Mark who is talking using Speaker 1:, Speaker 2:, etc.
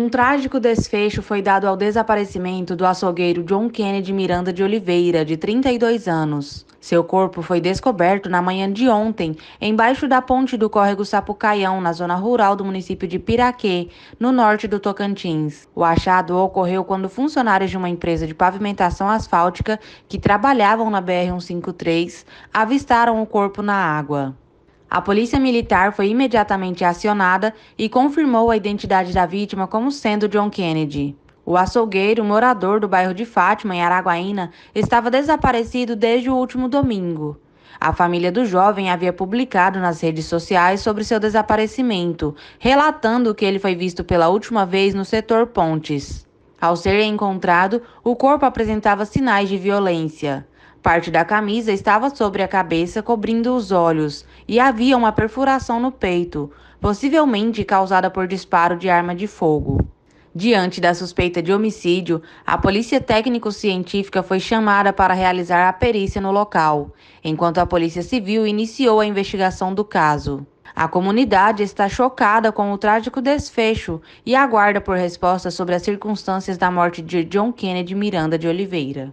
Speaker 1: Um trágico desfecho foi dado ao desaparecimento do açougueiro John Kennedy Miranda de Oliveira, de 32 anos. Seu corpo foi descoberto na manhã de ontem, embaixo da ponte do córrego Sapucaião, na zona rural do município de Piraquê, no norte do Tocantins. O achado ocorreu quando funcionários de uma empresa de pavimentação asfáltica que trabalhavam na BR-153 avistaram o corpo na água. A polícia militar foi imediatamente acionada e confirmou a identidade da vítima como sendo John Kennedy. O açougueiro, morador do bairro de Fátima, em Araguaína, estava desaparecido desde o último domingo. A família do jovem havia publicado nas redes sociais sobre seu desaparecimento, relatando que ele foi visto pela última vez no setor Pontes. Ao ser encontrado, o corpo apresentava sinais de violência. Parte da camisa estava sobre a cabeça, cobrindo os olhos, e havia uma perfuração no peito, possivelmente causada por disparo de arma de fogo. Diante da suspeita de homicídio, a polícia técnico-científica foi chamada para realizar a perícia no local, enquanto a Polícia Civil iniciou a investigação do caso. A comunidade está chocada com o trágico desfecho e aguarda por respostas sobre as circunstâncias da morte de John Kennedy Miranda de Oliveira.